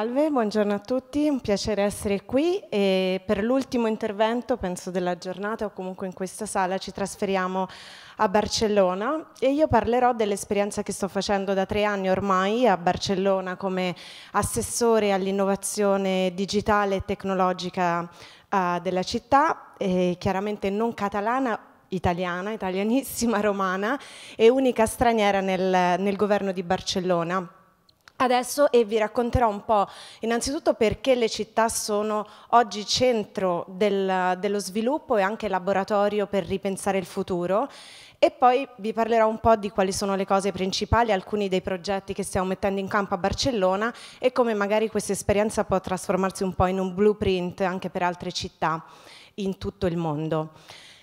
Salve, buongiorno a tutti, un piacere essere qui e per l'ultimo intervento, penso della giornata o comunque in questa sala, ci trasferiamo a Barcellona e io parlerò dell'esperienza che sto facendo da tre anni ormai a Barcellona come assessore all'innovazione digitale e tecnologica uh, della città, e eh, chiaramente non catalana italiana, italianissima romana e unica straniera nel, nel governo di Barcellona. Adesso e vi racconterò un po' innanzitutto perché le città sono oggi centro del, dello sviluppo e anche laboratorio per ripensare il futuro e poi vi parlerò un po' di quali sono le cose principali, alcuni dei progetti che stiamo mettendo in campo a Barcellona e come magari questa esperienza può trasformarsi un po' in un blueprint anche per altre città in tutto il mondo.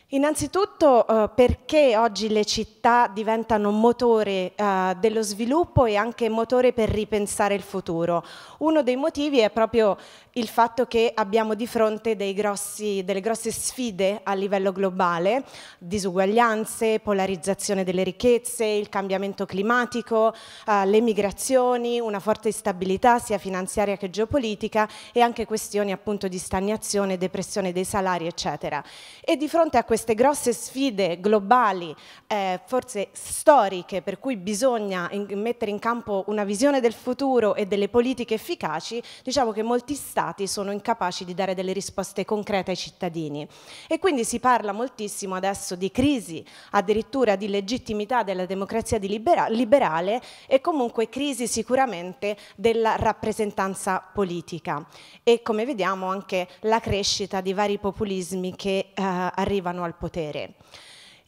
Innanzitutto eh, perché oggi le città diventano motore eh, dello sviluppo e anche motore per ripensare il futuro. Uno dei motivi è proprio il fatto che abbiamo di fronte grossi, delle grosse sfide a livello globale, disuguaglianze, polarizzazione delle ricchezze, il cambiamento climatico, eh, le migrazioni, una forte instabilità sia finanziaria che geopolitica e anche questioni appunto di stagnazione, depressione dei salari eccetera. E di fronte a queste grosse sfide globali, eh, forse storiche, per cui bisogna in mettere in campo una visione del futuro e delle politiche efficaci, diciamo che molti stati dati sono incapaci di dare delle risposte concrete ai cittadini. E quindi si parla moltissimo adesso di crisi, addirittura di legittimità della democrazia libera liberale e comunque crisi sicuramente della rappresentanza politica. E come vediamo anche la crescita di vari populismi che eh, arrivano al potere.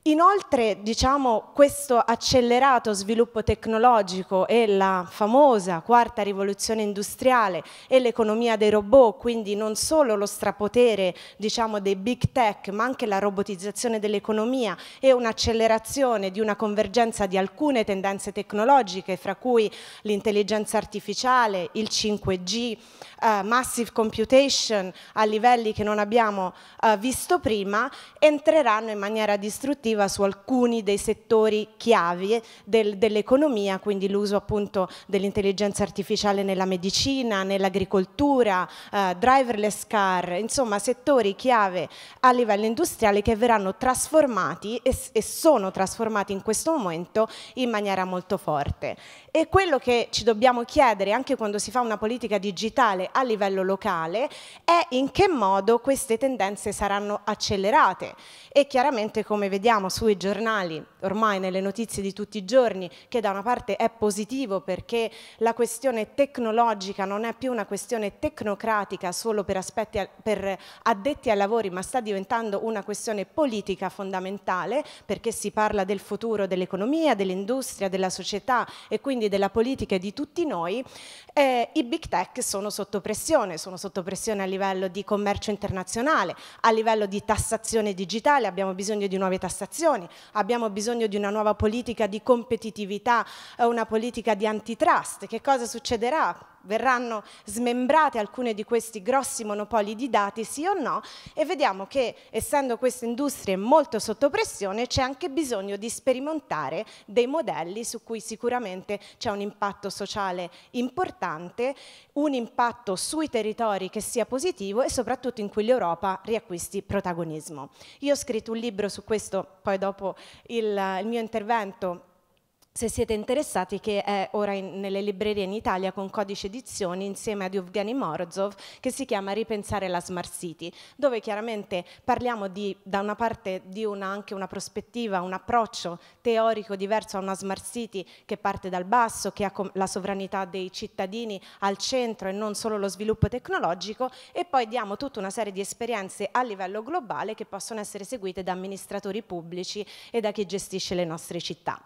Inoltre, diciamo, questo accelerato sviluppo tecnologico e la famosa quarta rivoluzione industriale e l'economia dei robot, quindi non solo lo strapotere diciamo, dei big tech, ma anche la robotizzazione dell'economia e un'accelerazione di una convergenza di alcune tendenze tecnologiche, fra cui l'intelligenza artificiale, il 5G, eh, massive computation a livelli che non abbiamo eh, visto prima, entreranno in maniera distruttiva legislativa su alcuni dei settori chiavi del, dell'economia, quindi l'uso appunto dell'intelligenza artificiale nella medicina, nell'agricoltura, eh, driverless car, insomma settori chiave a livello industriale che verranno trasformati e, e sono trasformati in questo momento in maniera molto forte. E quello che ci dobbiamo chiedere anche quando si fa una politica digitale a livello locale è in che modo queste tendenze saranno accelerate e chiaramente come vediamo leggiamo sui giornali, ormai nelle notizie di tutti i giorni, che da una parte è positivo perché la questione tecnologica non è più una questione tecnocratica solo per, aspetti, per addetti ai lavori, ma sta diventando una questione politica fondamentale perché si parla del futuro dell'economia, dell'industria, della società e quindi della politica e di tutti noi, eh, i big tech sono sotto pressione, sono sotto pressione a livello di commercio internazionale, a livello di tassazione digitale, abbiamo bisogno di nuove tassazioni tassazioni, abbiamo bisogno di una nuova politica di competitività, eh, una politica di antitrust. Che cosa succederà? verranno smembrate alcune di questi grossi monopoli di dati, sì o no, e vediamo che essendo queste industrie molto sotto pressione c'è anche bisogno di sperimentare dei modelli su cui sicuramente c'è un impatto sociale importante, un impatto sui territori che sia positivo e soprattutto in cui l'Europa riacquisti protagonismo. Io ho scritto un libro su questo, poi dopo il, il mio intervento se siete interessati, che è ora in, nelle librerie in Italia con codice edizioni insieme ad Evgeny Morozov, che si chiama Ripensare la Smart City, dove chiaramente parliamo di, da una parte di una, anche una prospettiva, un approccio teorico diverso a una Smart City che parte dal basso, che ha la sovranità dei cittadini al centro e non solo lo sviluppo tecnologico, e poi diamo tutta una serie di esperienze a livello globale che possono essere seguite da amministratori pubblici e da chi gestisce le nostre città.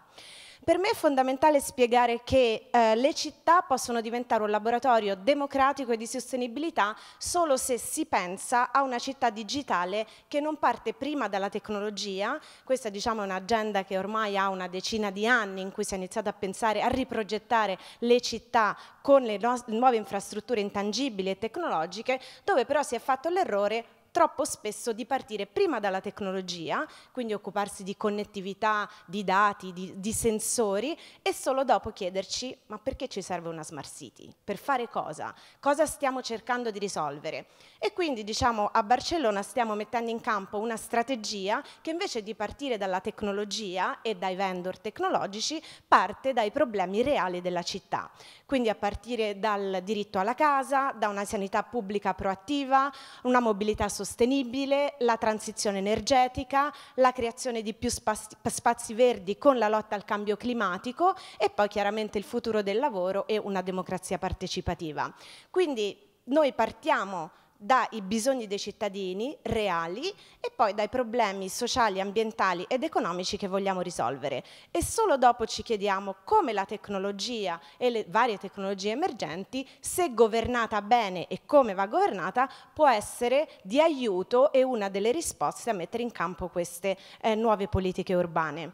Per me è fondamentale spiegare che eh, le città possono diventare un laboratorio democratico e di sostenibilità solo se si pensa a una città digitale che non parte prima dalla tecnologia, questa diciamo è un'agenda che ormai ha una decina di anni in cui si è iniziato a pensare, a riprogettare le città con le no nuove infrastrutture intangibili e tecnologiche, dove però si è fatto l'errore troppo spesso di partire prima dalla tecnologia, quindi occuparsi di connettività, di dati, di, di sensori e solo dopo chiederci ma perché ci serve una smart city? Per fare cosa? Cosa stiamo cercando di risolvere? E quindi diciamo a Barcellona stiamo mettendo in campo una strategia che invece di partire dalla tecnologia e dai vendor tecnologici parte dai problemi reali della città. Quindi a partire dal diritto alla casa, da una sanità pubblica proattiva, una mobilità sostenibile sostenibile, la transizione energetica, la creazione di più spazi, spazi verdi con la lotta al cambio climatico e poi chiaramente il futuro del lavoro e una democrazia partecipativa. Quindi noi partiamo dai bisogni dei cittadini reali e poi dai problemi sociali, ambientali ed economici che vogliamo risolvere. E solo dopo ci chiediamo come la tecnologia e le varie tecnologie emergenti, se governata bene e come va governata, può essere di aiuto e una delle risposte a mettere in campo queste eh, nuove politiche urbane.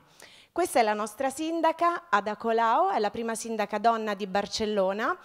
Questa è la nostra sindaca, Ada Colau, è la prima sindaca donna di Barcellona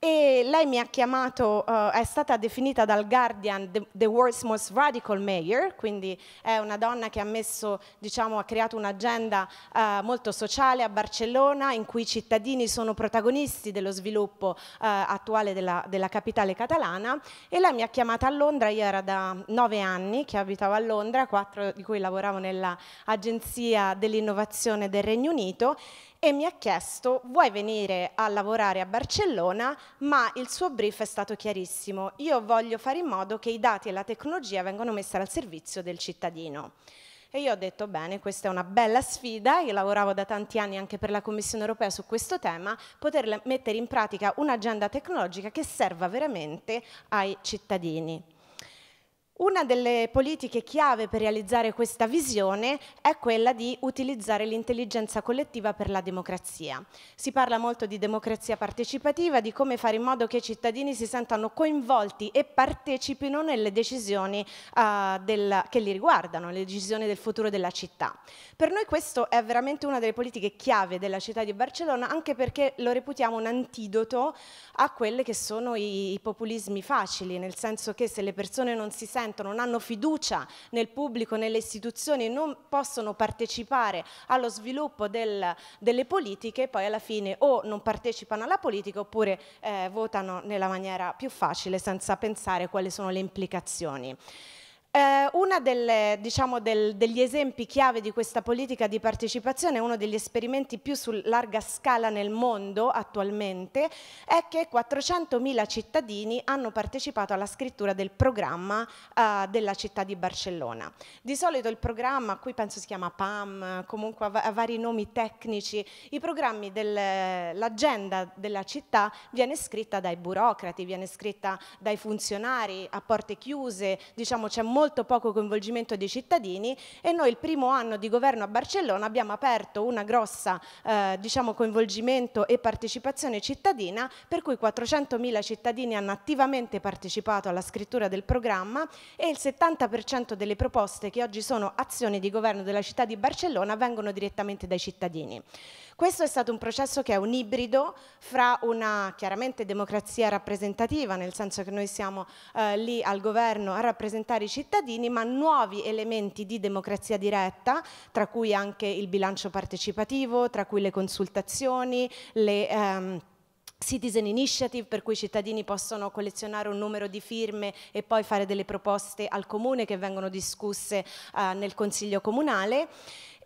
e lei mi ha chiamato, uh, è stata definita dal Guardian the, the, world's most radical mayor, quindi è una donna che ha, messo, diciamo, ha creato un'agenda uh, molto sociale a Barcellona in cui i cittadini sono protagonisti dello sviluppo uh, attuale della, della, capitale catalana e lei mi ha chiamata a Londra, io era da nove anni che abitavo a Londra, quattro di cui lavoravo nell'agenzia dell'innovazione del Regno Unito e mi ha chiesto vuoi venire a lavorare a Barcellona, ma il suo brief è stato chiarissimo, io voglio fare in modo che i dati e la tecnologia vengano messi al servizio del cittadino. E io ho detto bene, questa è una bella sfida, io lavoravo da tanti anni anche per la Commissione europea su questo tema, poter mettere in pratica un'agenda tecnologica che serva veramente ai cittadini. Una delle politiche chiave per realizzare questa visione è quella di utilizzare l'intelligenza collettiva per la democrazia. Si parla molto di democrazia partecipativa, di come fare in modo che i cittadini si sentano coinvolti e partecipino nelle decisioni uh, del, che li riguardano, le decisioni del futuro della città. Per noi questa è veramente una delle politiche chiave della città di Barcellona, anche perché lo reputiamo un antidoto a quelli che sono i, i, populismi facili, nel senso che se le persone non si sentono, non hanno fiducia nel pubblico, nelle istituzioni, non possono partecipare allo sviluppo del, delle politiche, poi alla fine o non partecipano alla politica oppure eh, votano nella maniera più facile senza pensare quali sono le implicazioni. Eh, uno diciamo, degli esempi chiave di questa politica di partecipazione, uno degli esperimenti più su larga scala nel mondo attualmente, è che 400.000 cittadini hanno partecipato alla scrittura del programma eh, della città di Barcellona. Di solito il programma, qui penso si chiama PAM, comunque ha, ha vari nomi tecnici, i programmi dell'agenda della città viene scritta dai burocrati, viene scritta dai funzionari a porte chiuse, diciamo c'è molto molto poco coinvolgimento dei cittadini e noi il primo anno di governo a Barcellona abbiamo aperto una grossa eh, diciamo, coinvolgimento e partecipazione cittadina per cui 400.000 cittadini hanno attivamente partecipato alla scrittura del programma e il 70% delle proposte che oggi sono azioni di governo della città di Barcellona vengono direttamente dai cittadini. Questo è stato un processo che è un ibrido fra una chiaramente democrazia rappresentativa, nel senso che noi siamo eh, lì al governo a rappresentare i cittadini, cittadini, ma nuovi elementi di democrazia diretta, tra cui anche il bilancio partecipativo, tra cui le consultazioni, le... Ehm, Citizen Initiative per cui i cittadini possono collezionare un numero di firme e poi fare delle proposte al comune che vengono discusse eh, nel consiglio comunale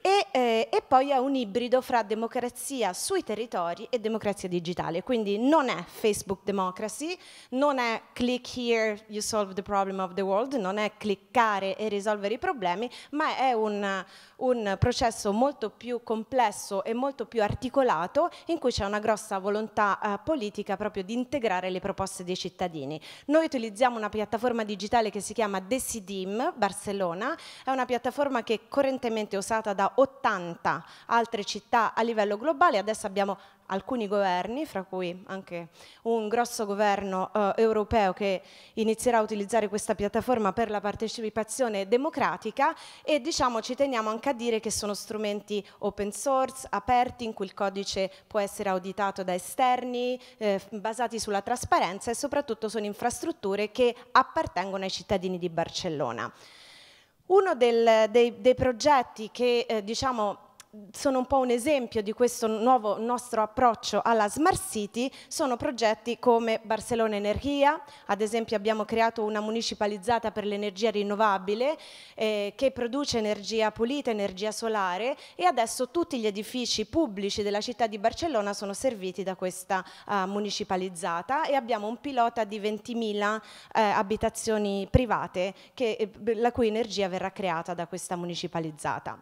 e, eh, e, poi è un ibrido fra democrazia sui territori e democrazia digitale, quindi non è Facebook democracy, non è click here, you solve the problem of the world, non è cliccare e risolvere i problemi, ma è un un processo molto più complesso e molto più articolato in cui c'è una grossa volontà eh, politica proprio di integrare le proposte dei cittadini. Noi utilizziamo una piattaforma digitale che si chiama Decidim Barcellona, è una piattaforma che è correntemente usata da 80 altre città a livello globale, adesso abbiamo alcuni governi, fra cui anche un grosso governo eh, europeo che inizierà a utilizzare questa piattaforma per la partecipazione democratica e diciamo ci teniamo anche a dire che sono strumenti open source, aperti, in cui il codice può essere auditato da esterni, eh, basati sulla trasparenza e soprattutto sono infrastrutture che appartengono ai cittadini di Barcellona. Uno del, dei, dei, progetti che eh, diciamo sono un po' un esempio di questo nuovo nostro approccio alla Smart City sono progetti come Barcellona Energia, ad esempio abbiamo creato una municipalizzata per l'energia rinnovabile eh, che produce energia pulita, energia solare e adesso tutti gli edifici pubblici della città di Barcellona sono serviti da questa uh, municipalizzata e abbiamo un pilota di 20.000 eh, abitazioni private che, eh, la cui energia verrà creata da questa municipalizzata.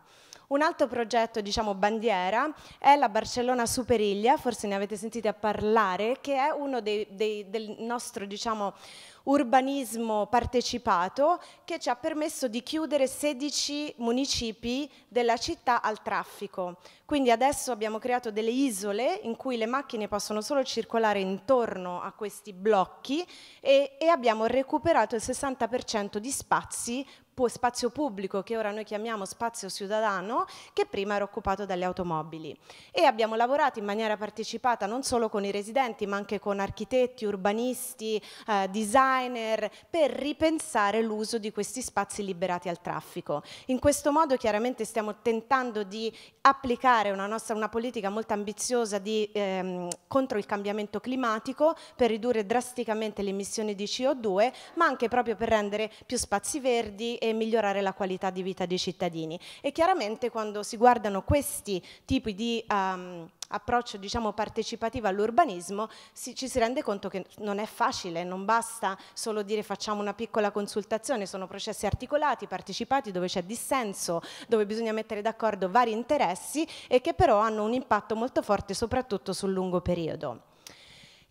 Un altro progetto, diciamo, bandiera è la Barcellona Superiglia, forse ne avete sentite parlare, che è uno dei, dei, del nostro, diciamo, urbanismo partecipato che ci ha permesso di chiudere 16 municipi della città al traffico. Quindi adesso abbiamo creato delle isole in cui le macchine possono solo circolare intorno a questi blocchi e, e abbiamo recuperato il 60% di spazi spazio pubblico che ora noi chiamiamo spazio ciudadano che prima era occupato dalle automobili e abbiamo lavorato in maniera partecipata non solo con i residenti ma anche con architetti, urbanisti, eh, designer per ripensare l'uso di questi spazi liberati al traffico. In questo modo chiaramente stiamo tentando di applicare una, nostra, una politica molto ambiziosa di, ehm, contro il cambiamento climatico per ridurre drasticamente le emissioni di CO2 ma anche proprio per rendere più spazi verdi e migliorare la qualità di vita dei cittadini. E chiaramente quando si guardano questi tipi di... Um, approccio diciamo, partecipativo all'urbanismo si, ci si rende conto che non è facile, non basta solo dire facciamo una piccola consultazione, sono processi articolati, partecipati, dove c'è dissenso, dove bisogna mettere d'accordo vari interessi e che però hanno un impatto molto forte soprattutto sul lungo periodo.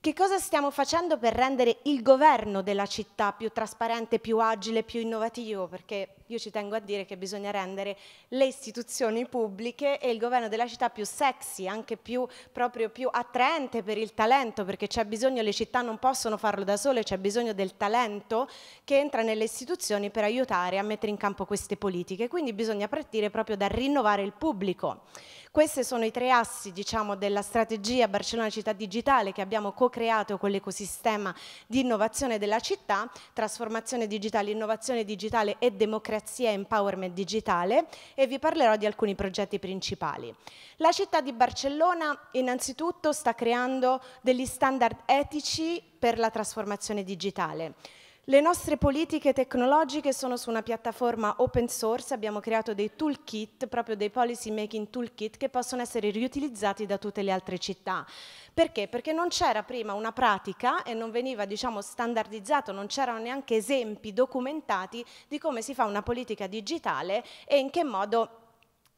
Che cosa stiamo facendo per rendere il governo della città più trasparente, più agile, più innovativo? Perché io ci tengo a dire che bisogna rendere le istituzioni pubbliche e il governo della città più sexy, anche più, proprio più attraente per il talento, perché c'è bisogno, le città non possono farlo da sole, c'è bisogno del talento che entra nelle istituzioni per aiutare a mettere in campo queste politiche. Quindi bisogna partire proprio da rinnovare il pubblico. Questi sono i tre assi diciamo, della strategia Barcellona Città Digitale che abbiamo co-creato con l'ecosistema di innovazione della città, trasformazione digitale, innovazione digitale e democrazia e empowerment digitale e vi parlerò di alcuni progetti principali. La città di Barcellona innanzitutto sta creando degli standard etici per la trasformazione digitale. Le nostre politiche tecnologiche sono su una piattaforma open source, abbiamo creato dei toolkit, proprio dei policy making toolkit che possono essere riutilizzati da tutte le altre città. Perché? Perché non c'era prima una pratica e non veniva diciamo, standardizzato, non c'erano neanche esempi documentati di come si fa una politica digitale e in che modo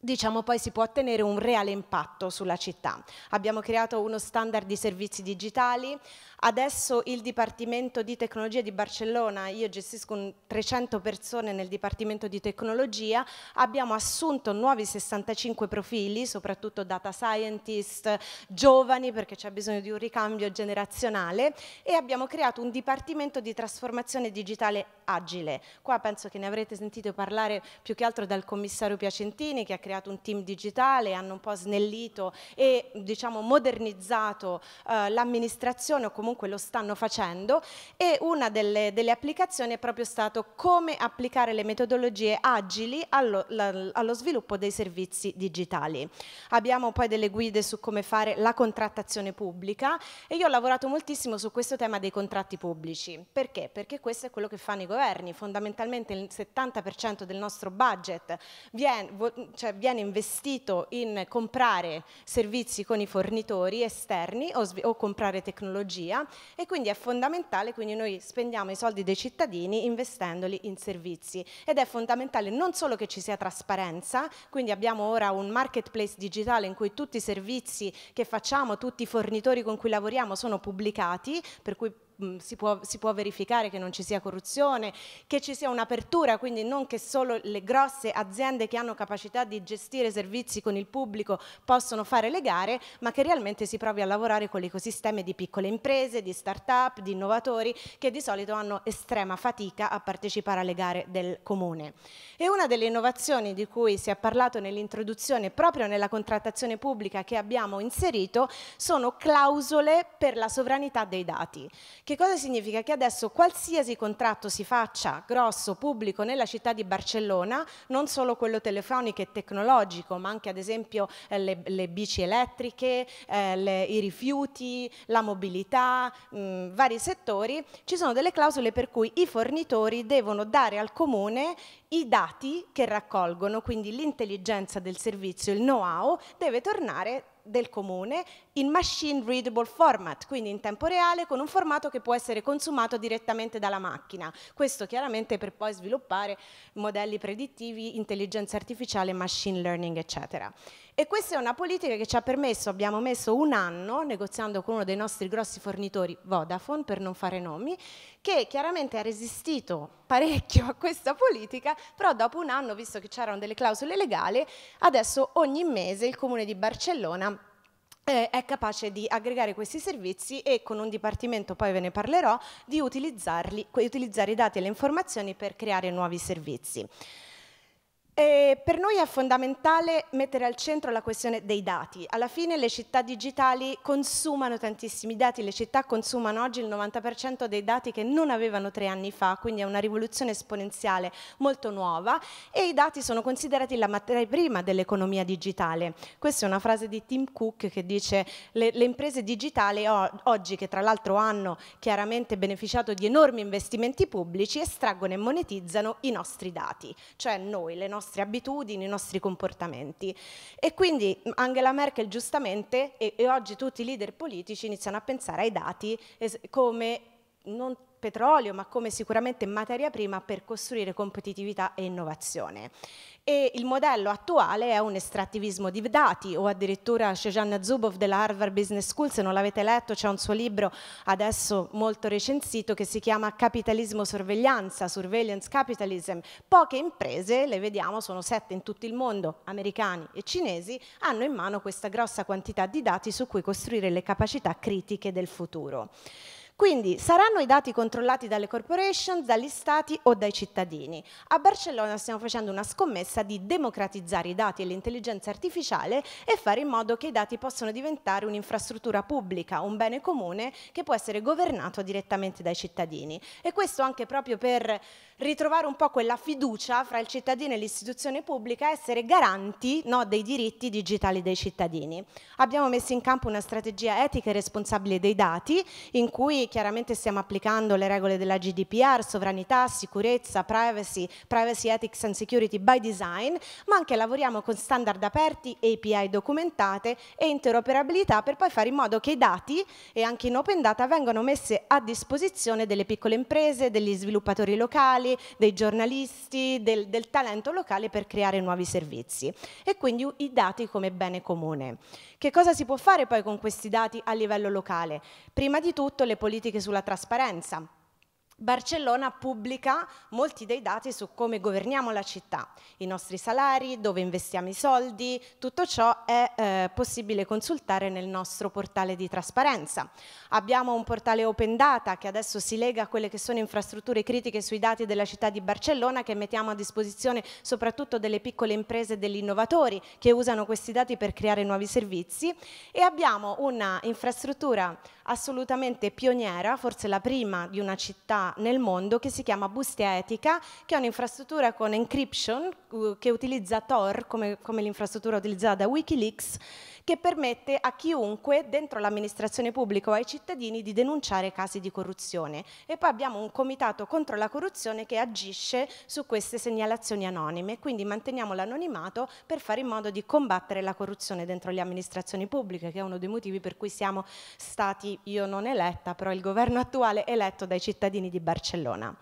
diciamo poi si può ottenere un reale impatto sulla città. Abbiamo creato uno standard di servizi digitali, Adesso il Dipartimento di Tecnologia di Barcellona, io gestisco 300 persone nel Dipartimento di Tecnologia, abbiamo assunto nuovi 65 profili, soprattutto data scientist, giovani perché c'è bisogno di un ricambio generazionale e abbiamo creato un Dipartimento di Trasformazione Digitale Agile. Qua penso che ne avrete sentito parlare più che altro dal commissario Piacentini che ha creato un team digitale, hanno un po' snellito e diciamo, modernizzato eh, l'amministrazione o comunque comunque lo stanno facendo e una delle, delle applicazioni è proprio stato come applicare le metodologie agili allo, allo sviluppo dei servizi digitali. Abbiamo poi delle guide su come fare la contrattazione pubblica e io ho lavorato moltissimo su questo tema dei contratti pubblici. Perché? Perché questo è quello che fanno i governi. Fondamentalmente il 70% del nostro budget viene, cioè viene, investito in comprare servizi con i fornitori esterni o, o comprare tecnologia e quindi è fondamentale, quindi noi spendiamo i soldi dei cittadini investendoli in servizi ed è fondamentale non solo che ci sia trasparenza, quindi abbiamo ora un marketplace digitale in cui tutti i servizi che facciamo, tutti i fornitori con cui lavoriamo sono pubblicati, per cui si può, si può verificare che non ci sia corruzione, che ci sia un'apertura, quindi non che solo le grosse aziende che hanno capacità di gestire servizi con il pubblico possono fare le gare, ma che realmente si provi a lavorare con l'ecosistema di piccole imprese, di start-up, di innovatori, che di solito hanno estrema fatica a partecipare alle gare del comune. E una delle innovazioni di cui si è parlato nell'introduzione, proprio nella contrattazione pubblica che abbiamo inserito, sono clausole per la sovranità dei dati, che cosa significa? Che adesso qualsiasi contratto si faccia, grosso, pubblico, nella città di Barcellona, non solo quello telefonico e tecnologico, ma anche ad esempio eh, le, le, bici elettriche, eh, le, i rifiuti, la mobilità, mh, mm, vari settori, ci sono delle clausole per cui i fornitori devono dare al comune i dati che raccolgono, quindi l'intelligenza del servizio, il know-how, deve tornare del comune in machine readable format, quindi in tempo reale con un formato che può essere consumato direttamente dalla macchina. Questo chiaramente per poi sviluppare modelli predittivi, intelligenza artificiale, machine learning, eccetera. E questa è una politica che ci ha permesso, abbiamo messo un anno negoziando con uno dei nostri grossi fornitori, Vodafone per non fare nomi, che chiaramente ha resistito parecchio a questa politica, però dopo un anno, visto che c'erano delle clausole legali, adesso ogni mese il comune di Barcellona eh, è capace di aggregare questi servizi e con un dipartimento, poi ve ne parlerò, di utilizzare i dati e le informazioni per creare nuovi servizi. E per noi è fondamentale mettere al centro la questione dei dati. Alla fine le città digitali consumano tantissimi dati, le città consumano oggi il 90% dei dati che non avevano tre anni fa, quindi è una rivoluzione esponenziale molto nuova e i dati sono considerati la materia prima dell'economia digitale. Questa è una frase di Tim Cook che dice le, le imprese digitali oggi, che tra l'altro hanno chiaramente beneficiato di enormi investimenti pubblici, estraggono e monetizzano i nostri dati, cioè noi, le nostre nostre abitudini, i nostri comportamenti. E quindi Angela Merkel giustamente, e, e oggi tutti i leader politici iniziano a pensare ai dati come non petrolio, ma come sicuramente materia prima per costruire competitività e innovazione. E il modello attuale è un estrattivismo di dati o addirittura Shejan Zubov della Harvard Business School, se non l'avete letto c'è un suo libro adesso molto recensito che si chiama Capitalismo Sorveglianza, Surveillance Capitalism. Poche imprese, le vediamo, sono sette in tutto il mondo, americani e cinesi, hanno in mano questa grossa quantità di dati su cui costruire le capacità critiche del futuro. Quindi saranno i dati controllati dalle corporation, dagli stati o dai cittadini. A Barcellona stiamo facendo una scommessa di democratizzare i dati e l'intelligenza artificiale e fare in modo che i dati possano diventare un'infrastruttura pubblica, un bene comune che può essere governato direttamente dai cittadini. E questo anche proprio per ritrovare un po' quella fiducia fra il cittadino e l'istituzione pubblica, essere garanti no, dei diritti digitali dei cittadini. Abbiamo messo in campo una strategia etica e responsabile dei dati, in cui chiaramente stiamo applicando le regole della GDPR, sovranità, sicurezza, privacy, privacy ethics and security by design, ma anche lavoriamo con standard aperti, API documentate e interoperabilità per poi fare in modo che i dati e anche in open data vengano messi a disposizione delle piccole imprese, degli sviluppatori locali, locali, dei giornalisti, del, del talento locale per creare nuovi servizi e quindi i dati come bene comune. Che cosa si può fare poi con questi dati a livello locale? Prima di tutto le politiche sulla trasparenza, Barcellona pubblica molti dei dati su come governiamo la città, i nostri salari, dove investiamo i soldi, tutto ciò è eh, possibile consultare nel nostro portale di trasparenza. Abbiamo un portale Open Data che adesso si lega a quelle che sono infrastrutture critiche sui dati della città di Barcellona che mettiamo a disposizione soprattutto delle piccole imprese e degli innovatori che usano questi dati per creare nuovi servizi e abbiamo una infrastruttura assolutamente pioniera, forse la prima di una città nel mondo che si chiama Bustia Etica, che è un'infrastruttura con encryption che utilizza Tor come, come l'infrastruttura utilizzata da Wikileaks, che permette a chiunque dentro l'amministrazione pubblica o ai cittadini di denunciare casi di corruzione. E poi abbiamo un comitato contro la corruzione che agisce su queste segnalazioni anonime, quindi manteniamo l'anonimato per fare in modo di combattere la corruzione dentro le amministrazioni pubbliche, che è uno dei motivi per cui siamo stati, io non eletta, però il governo attuale eletto dai cittadini di Barcellona.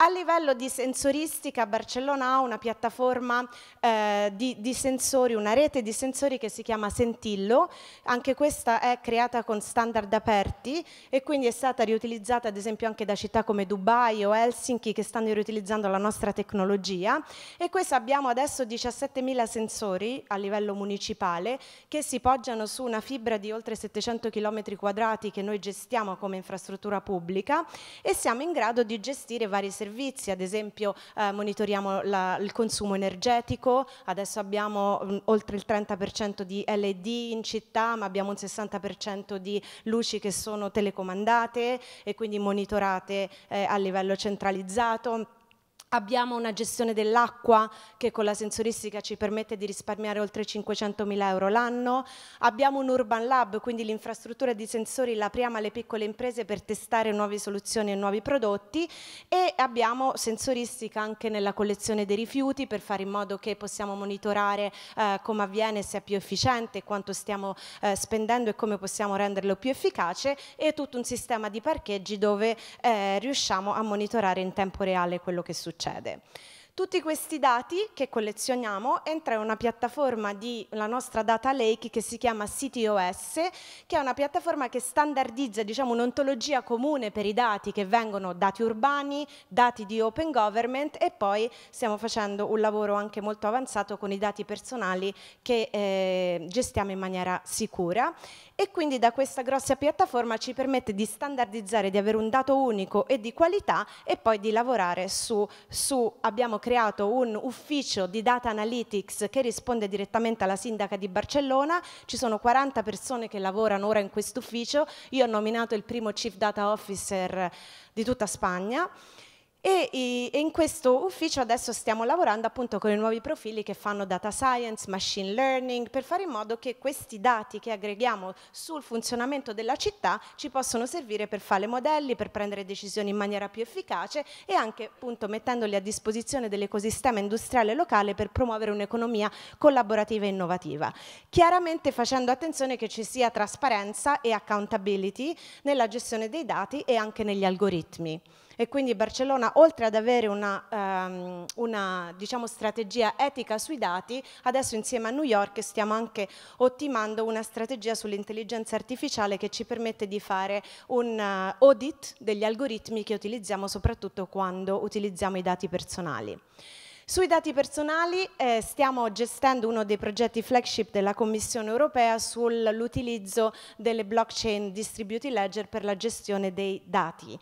A livello di sensoristica Barcellona ha una piattaforma eh, di, di, sensori, una rete di sensori che si chiama Sentillo, anche questa è creata con standard aperti e quindi è stata riutilizzata ad esempio anche da città come Dubai o Helsinki che stanno riutilizzando la nostra tecnologia e questa abbiamo adesso 17.000 sensori a livello municipale che si poggiano su una fibra di oltre 700 km quadrati che noi gestiamo come infrastruttura pubblica e siamo in grado di gestire vari servizi servizi, ad esempio eh, monitoriamo la, il consumo energetico, adesso abbiamo mh, mm, oltre il 30% di LED in città, ma abbiamo un 60% di luci che sono telecomandate e quindi monitorate eh, a livello centralizzato Abbiamo una gestione dell'acqua che con la sensoristica ci permette di risparmiare oltre 500.000 euro l'anno. Abbiamo un Urban Lab, quindi l'infrastruttura di sensori la apriamo alle piccole imprese per testare nuove soluzioni e nuovi prodotti e abbiamo sensoristica anche nella collezione dei rifiuti per fare in modo che possiamo monitorare eh, come avviene, se è più efficiente, quanto stiamo eh, spendendo e come possiamo renderlo più efficace e tutto un sistema di parcheggi dove eh, riusciamo a monitorare in tempo reale quello che succede succede. Tutti questi dati che collezioniamo entra in una piattaforma della nostra data lake che si chiama CTOS, che è una piattaforma che standardizza diciamo, un'ontologia comune per i dati che vengono dati urbani, dati di open government e poi stiamo facendo un lavoro anche molto avanzato con i dati personali che eh, gestiamo in maniera sicura e quindi da questa grossa piattaforma ci permette di standardizzare, di avere un dato unico e di qualità e poi di lavorare su, su abbiamo creato creato un ufficio di data analytics che risponde direttamente alla sindaca di Barcellona, ci sono 40 persone che lavorano ora in questo ufficio, io ho nominato il primo chief data officer di tutta Spagna. E, in questo ufficio adesso stiamo lavorando appunto con i nuovi profili che fanno data science, machine learning, per fare in modo che questi dati che aggreghiamo sul funzionamento della città ci possano servire per fare modelli, per prendere decisioni in maniera più efficace e anche appunto mettendoli a disposizione dell'ecosistema industriale locale per promuovere un'economia collaborativa e innovativa. Chiaramente facendo attenzione che ci sia trasparenza e accountability nella gestione dei dati e anche negli algoritmi e quindi Barcellona oltre ad avere una, um, una diciamo, strategia etica sui dati, adesso insieme a New York stiamo anche ottimando una strategia sull'intelligenza artificiale che ci permette di fare un uh, audit degli algoritmi che utilizziamo soprattutto quando utilizziamo i dati personali. Sui dati personali eh, stiamo gestendo uno dei progetti flagship della Commissione europea sull'utilizzo delle blockchain distributed ledger per la gestione dei dati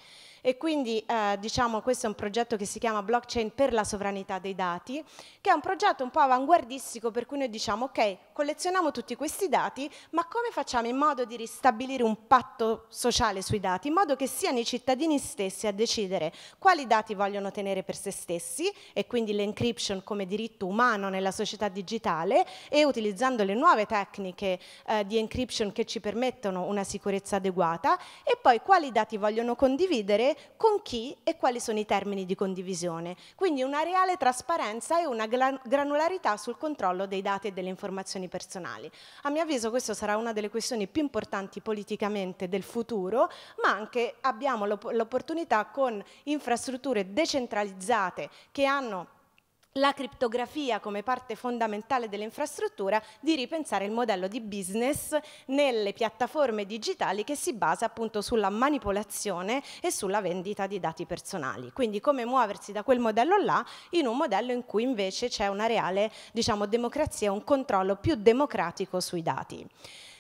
e quindi eh, diciamo questo è un progetto che si chiama Blockchain per la sovranità dei dati, che è un progetto un po' avanguardistico per cui noi diciamo ok, collezioniamo tutti questi dati, ma come facciamo in modo di ristabilire un patto sociale sui dati, in modo che siano i cittadini stessi a decidere quali dati vogliono tenere per se stessi e quindi l'encryption come diritto umano nella società digitale e utilizzando le nuove tecniche eh, di encryption che ci permettono una sicurezza adeguata e poi quali dati vogliono condividere con chi e quali sono i termini di condivisione. Quindi una reale trasparenza e una granularità sul controllo dei dati e delle informazioni personali. A mio avviso questa sarà una delle questioni più importanti politicamente del futuro, ma anche abbiamo l'opportunità con infrastrutture decentralizzate che hanno la criptografia come parte fondamentale dell'infrastruttura di ripensare il modello di business nelle piattaforme digitali che si basa appunto sulla manipolazione e sulla vendita di dati personali. Quindi come muoversi da quel modello là in un modello in cui invece c'è una reale diciamo, democrazia, un controllo più democratico sui dati.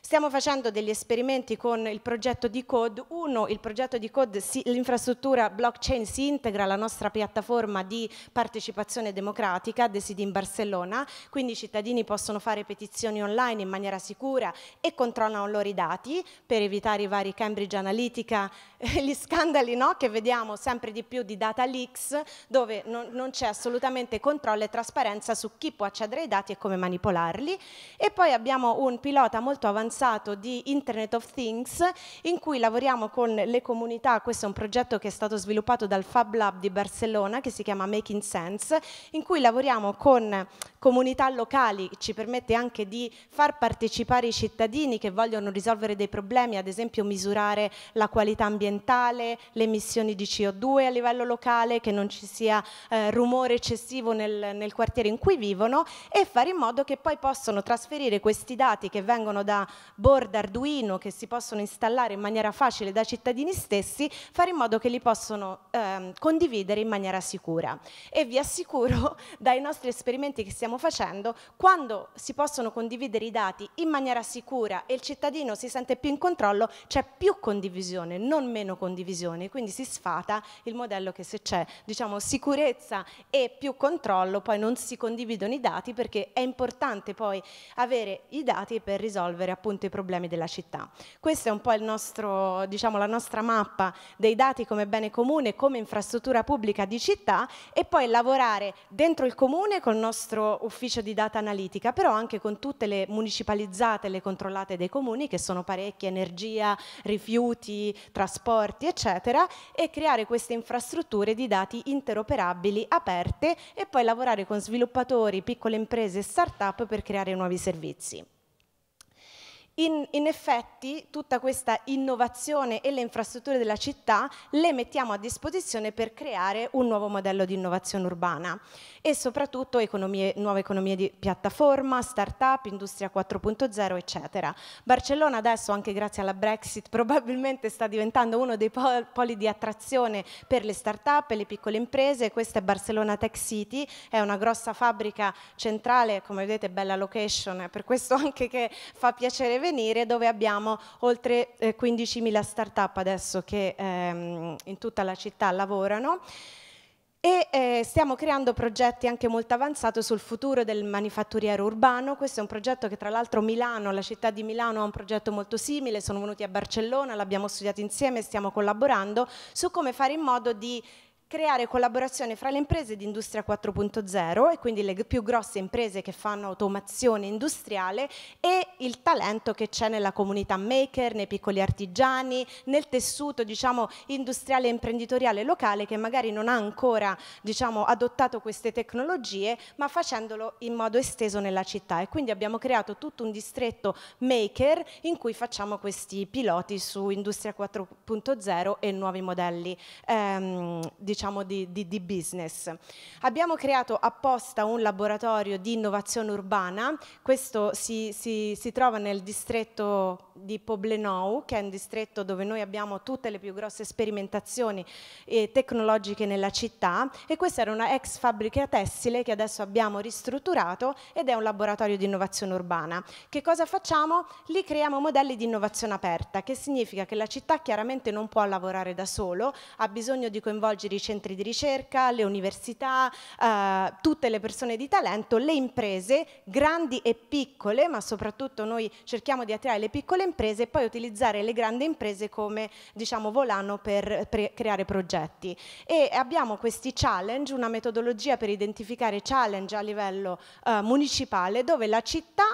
Stiamo facendo degli esperimenti con il progetto di Code. Uno, il progetto di Code, l'infrastruttura blockchain si integra alla nostra piattaforma di partecipazione democratica, Desidi in Barcellona, quindi i cittadini possono fare petizioni online in maniera sicura e controllano i loro dati per evitare i vari Cambridge Analytica, eh, gli scandali no? che vediamo sempre di più di data leaks, dove non, non c'è assolutamente controllo e trasparenza su chi può accedere ai dati e come manipolarli. E poi abbiamo un pilota molto avanzato avanzato di Internet of Things in cui lavoriamo con le comunità, questo è un progetto che è stato sviluppato dal Fab Lab di Barcellona che si chiama Making Sense, in cui lavoriamo con comunità locali, ci permette anche di far partecipare i cittadini che vogliono risolvere dei problemi, ad esempio misurare la qualità ambientale, le emissioni di CO2 a livello locale, che non ci sia eh, rumore eccessivo nel, nel quartiere in cui vivono e fare in modo che poi possano trasferire questi dati che vengono da board Arduino che si possono installare in maniera facile dai cittadini stessi, fare in modo che li possano ehm, condividere in maniera sicura. E vi assicuro dai nostri esperimenti che stiamo facendo, quando si possono condividere i dati in maniera sicura e il cittadino si sente più in controllo, c'è più condivisione, non meno condivisione, quindi si sfata il modello che se c'è diciamo, sicurezza e più controllo poi non si condividono i dati perché è importante poi avere i dati per risolvere appunto appunto i problemi della città. Questa è un po' nostro, diciamo, la nostra mappa dei dati come bene comune, come infrastruttura pubblica di città e poi lavorare dentro il comune col nostro ufficio di data analitica, però anche con tutte le municipalizzate, le controllate dei comuni che sono parecchie, energia, rifiuti, trasporti, eccetera, e creare queste infrastrutture di dati interoperabili, aperte e poi lavorare con sviluppatori, piccole imprese e start-up per creare nuovi servizi. In, in, effetti tutta questa innovazione e le infrastrutture della città le mettiamo a disposizione per creare un nuovo modello di innovazione urbana e soprattutto economie, nuove economie di piattaforma, start-up, industria 4.0 eccetera. Barcellona adesso anche grazie alla Brexit probabilmente sta diventando uno dei poli di attrazione per le start-up e le piccole imprese, questa è Barcellona Tech City, è una grossa fabbrica centrale, come vedete bella location, per questo anche che fa piacere vedere intervenire, dove abbiamo oltre 15.000 eh, start-up adesso che ehm, in tutta la città lavorano e eh, stiamo creando progetti anche molto avanzati sul futuro del manifatturiero urbano, questo è un progetto che tra l'altro Milano, la città di Milano ha un progetto molto simile, sono venuti a Barcellona, l'abbiamo studiato insieme, stiamo collaborando su come fare in modo di creare collaborazione fra le imprese di industria 4.0 e quindi le più grosse imprese che fanno automazione industriale e il talento che c'è nella comunità maker, nei piccoli artigiani, nel tessuto diciamo, industriale e imprenditoriale locale che magari non ha ancora diciamo, adottato queste tecnologie ma facendolo in modo esteso nella città e quindi abbiamo creato tutto un distretto maker in cui facciamo questi piloti su industria 4.0 e nuovi modelli ehm, diciamo, diciamo, di, di, di business. Abbiamo creato apposta un laboratorio di innovazione urbana, questo si, si, si trova nel distretto di Poblenou, che è un distretto dove noi abbiamo tutte le più grosse sperimentazioni eh, tecnologiche nella città e questa era una ex fabbrica tessile che adesso abbiamo ristrutturato ed è un laboratorio di innovazione urbana. Che cosa facciamo? Lì creiamo modelli di innovazione aperta, che significa che la città chiaramente non può lavorare da solo, ha bisogno di coinvolgere i centri di ricerca, le università, eh, tutte le persone di talento, le imprese, grandi e piccole, ma soprattutto noi cerchiamo di attirare le piccole imprese e poi utilizzare le grandi imprese come diciamo, volano per creare progetti. E abbiamo questi challenge, una metodologia per identificare challenge a livello eh, municipale dove la città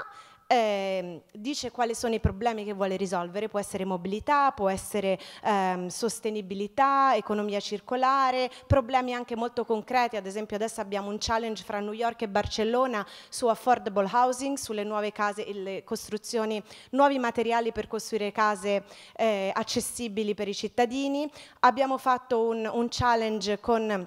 Ehm, dice quali sono i problemi che vuole risolvere, può essere mobilità, può essere ehm, sostenibilità, economia circolare, problemi anche molto concreti, ad esempio adesso abbiamo un challenge fra New York e Barcellona su affordable housing, sulle nuove case, e le costruzioni, nuovi materiali per costruire case eh, accessibili per i cittadini, abbiamo fatto un, un challenge con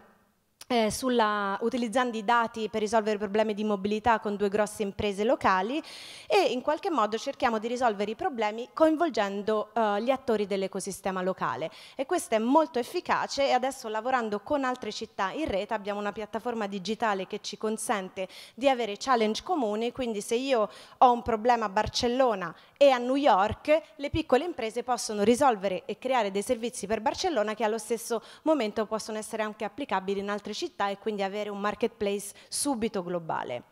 eh, sulla, utilizzando i dati per risolvere problemi di mobilità con due grosse imprese locali e in qualche modo cerchiamo di risolvere i problemi coinvolgendo eh, gli attori dell'ecosistema locale e questo è molto efficace e adesso lavorando con altre città in rete abbiamo una piattaforma digitale che ci consente di avere challenge comuni quindi se io ho un problema a Barcellona e a New York le piccole imprese possono risolvere e creare dei servizi per Barcellona che allo stesso momento possono essere anche applicabili in altre città e quindi avere un marketplace subito globale.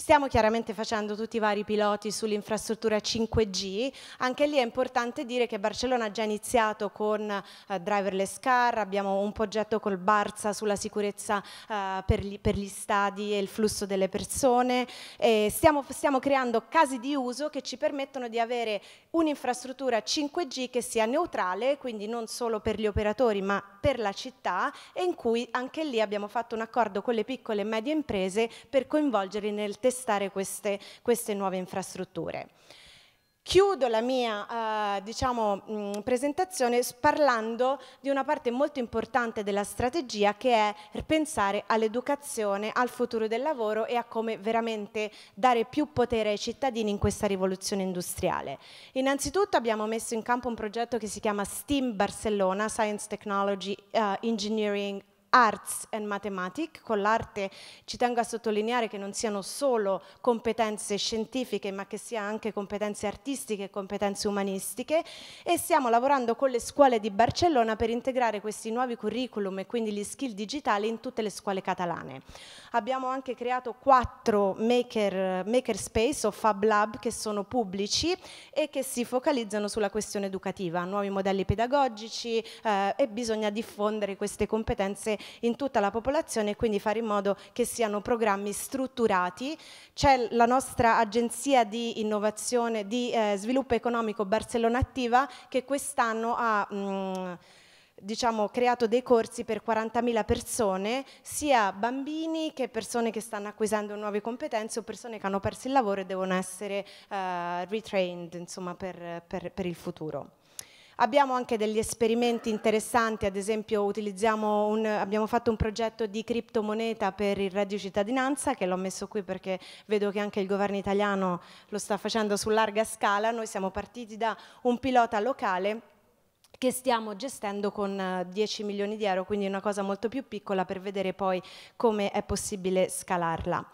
Stiamo chiaramente facendo tutti i vari piloti sull'infrastruttura 5G, anche lì è importante dire che Barcellona ha già iniziato con eh, driverless car, abbiamo un progetto col Barça sulla sicurezza eh, per, gli, per, gli, stadi e il flusso delle persone, stiamo, stiamo creando casi di uso che ci permettono di avere un'infrastruttura 5G che sia neutrale, quindi non solo per gli operatori ma per la città e in cui anche lì abbiamo fatto un accordo con le piccole e medie imprese per coinvolgerli nel territorio testare queste, queste nuove infrastrutture. Chiudo la mia eh, diciamo, mh, presentazione parlando di una parte molto importante della strategia che è pensare all'educazione, al futuro del lavoro e a come veramente dare più potere ai cittadini in questa rivoluzione industriale. Innanzitutto abbiamo messo in campo un progetto che si chiama STEAM Barcellona, Science Technology uh, Engineering Arts and Mathematics, con l'arte ci tengo a sottolineare che non siano solo competenze scientifiche ma che sia anche competenze artistiche e competenze umanistiche e stiamo lavorando con le scuole di Barcellona per integrare questi nuovi curriculum e quindi gli skill digitali in tutte le scuole catalane. Abbiamo anche creato quattro maker, space o fab lab che sono pubblici e che si focalizzano sulla questione educativa, nuovi modelli pedagogici eh, e bisogna diffondere queste competenze in tutta la popolazione e quindi fare in modo che siano programmi strutturati. C'è la nostra agenzia di innovazione, di eh, sviluppo economico Barcellona Attiva che quest'anno ha... Mh, mm, diciamo, creato dei corsi per 40.000 persone, sia bambini che persone che stanno acquisendo nuove competenze o persone che hanno perso il lavoro e devono essere uh, retrained insomma, per, per, per il futuro. Abbiamo anche degli esperimenti interessanti, ad esempio un, abbiamo fatto un progetto di criptomoneta per il Radio cittadinanza, che l'ho messo qui perché vedo che anche il governo italiano lo sta facendo su larga scala. Noi siamo partiti da un pilota locale che stiamo gestendo con 10 eh, milioni di euro, quindi una cosa molto più piccola per vedere poi come è possibile scalarla.